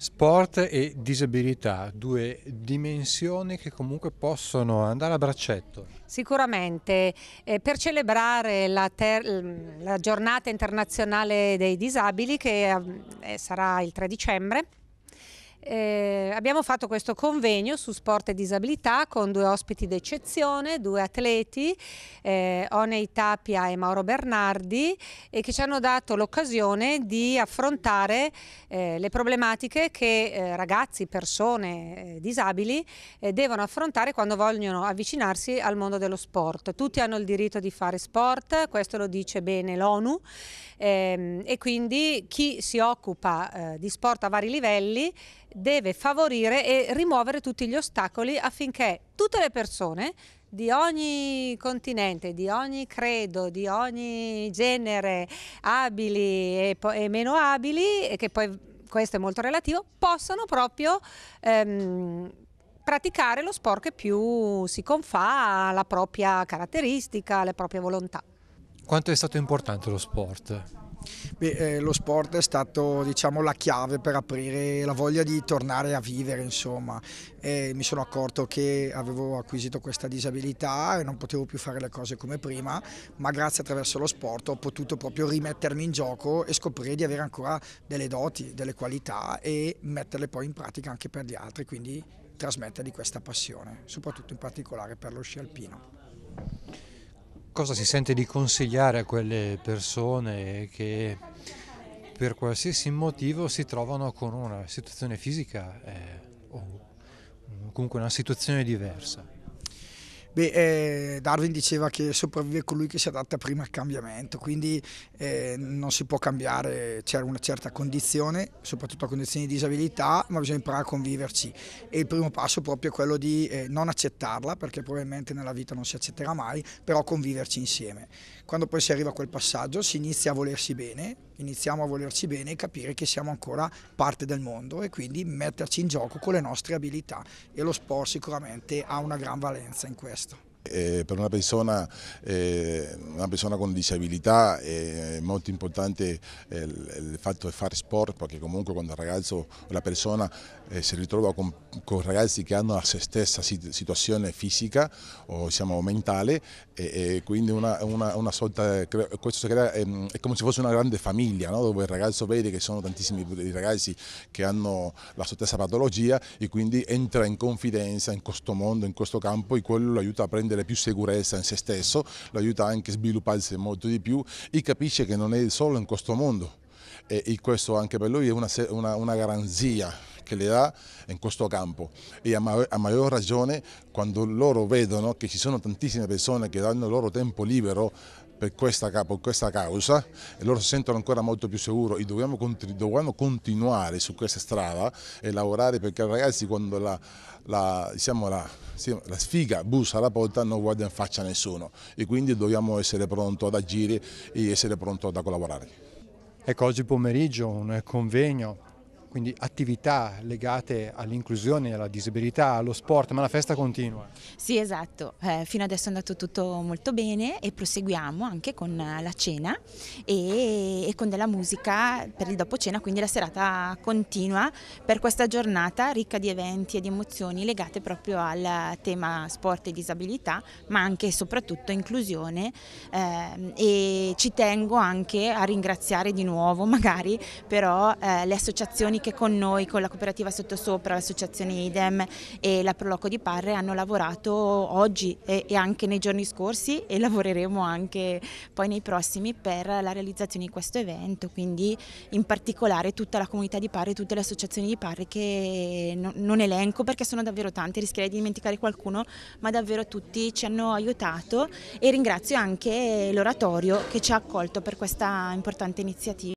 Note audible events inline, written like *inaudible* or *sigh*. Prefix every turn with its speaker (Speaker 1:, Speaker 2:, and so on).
Speaker 1: Sport e disabilità, due dimensioni che comunque possono
Speaker 2: andare a braccetto. Sicuramente, eh, per celebrare la, la, giornata internazionale dei disabili che eh, sarà il 3 dicembre, eh, abbiamo fatto questo convegno su sport e disabilità con due ospiti d'eccezione, due atleti, eh, Onei Tapia e Mauro Bernardi, e che ci hanno dato l'occasione di affrontare eh, le problematiche che eh, ragazzi, persone eh, disabili eh, devono affrontare quando vogliono avvicinarsi al mondo dello sport. Tutti hanno il diritto di fare sport, questo lo dice bene l'ONU, ehm, e quindi chi si occupa eh, di sport a vari livelli deve favorire e rimuovere tutti gli ostacoli affinché tutte le persone di ogni continente, di ogni credo, di ogni genere, abili e, e meno abili, e che poi questo è molto relativo, possano proprio ehm, praticare lo sport che più si confà alla propria caratteristica, alle proprie volontà.
Speaker 3: Quanto è stato importante lo sport? Beh, eh, lo sport è stato diciamo, la chiave per aprire la voglia di tornare a vivere, insomma. Eh, mi sono accorto che avevo acquisito questa disabilità e non potevo più fare le cose come prima, ma grazie attraverso lo sport ho potuto proprio rimettermi in gioco e scoprire di avere ancora delle doti, delle qualità e metterle poi in pratica anche per gli altri, quindi trasmettergli questa passione, soprattutto in particolare per lo sci alpino
Speaker 1: cosa si sente di consigliare a quelle persone che per qualsiasi motivo si trovano con una situazione fisica eh, o comunque una situazione diversa?
Speaker 3: Beh, eh, Darwin diceva che sopravvive colui che si adatta prima al cambiamento, quindi eh, non si può cambiare, c'è una certa condizione, soprattutto a condizioni di disabilità, ma bisogna imparare a conviverci e il primo passo proprio è quello di eh, non accettarla, perché probabilmente nella vita non si accetterà mai, però conviverci insieme. Quando poi si arriva a quel passaggio si inizia a volersi bene, iniziamo a volerci bene e capire che siamo ancora parte del mondo e quindi metterci in gioco con le nostre abilità e lo sport sicuramente ha una gran valenza in questo
Speaker 4: eh, per una persona, eh, una persona, con disabilità è molto importante eh, il, il, fatto di fare sport perché comunque quando il ragazzo la persona eh, si ritrova con, con, ragazzi che hanno la stessa situazione fisica o diciamo, mentale e, e quindi una, una, una sorta, crea, è, è, come se fosse una grande famiglia no? dove il ragazzo vede che sono tantissimi ragazzi che hanno la stessa patologia e quindi entra in confidenza in questo mondo, in questo campo e quello lo aiuta a prendere avere più sicurezza in se stesso, lo aiuta anche a svilupparsi molto di più e capisce che non è solo in questo mondo e questo anche per lui è una, una, una garanzia che le dà in questo campo e a, ma a, maggior ragione quando loro vedono che ci sono tantissime persone che danno il loro tempo libero per questa, per questa, causa e loro si sentono ancora molto più sicuri. Dobbiamo, dobbiamo, continuare su questa strada e lavorare perché ragazzi quando la, la, diciamo la, la sfiga bussa alla porta non guarda in faccia nessuno e quindi dobbiamo essere pronti ad agire e essere pronti a collaborare.
Speaker 1: Ecco, oggi pomeriggio un convegno quindi attività legate all'inclusione, alla disabilità, allo sport, ma la festa continua.
Speaker 5: Sì, esatto, eh, fino adesso è andato tutto molto bene e proseguiamo anche con la cena e, e, con della musica per il dopo cena, quindi la serata continua per questa giornata ricca di eventi e di emozioni legate proprio al tema sport e disabilità, ma anche e soprattutto inclusione eh, e ci tengo anche a ringraziare di nuovo *laughs* magari però eh, le associazioni che con noi, con la cooperativa Sottosopra, l'associazione IDEM e la Proloco di Parre hanno lavorato oggi e, e anche nei giorni scorsi e lavoreremo anche poi nei prossimi per la realizzazione di questo evento, quindi in particolare tutta la comunità di Parre, tutte le associazioni di Parre che non, non elenco perché sono davvero tante, rischierei di dimenticare qualcuno, ma davvero tutti ci hanno aiutato e ringrazio anche l'oratorio che ci ha accolto per questa importante iniziativa.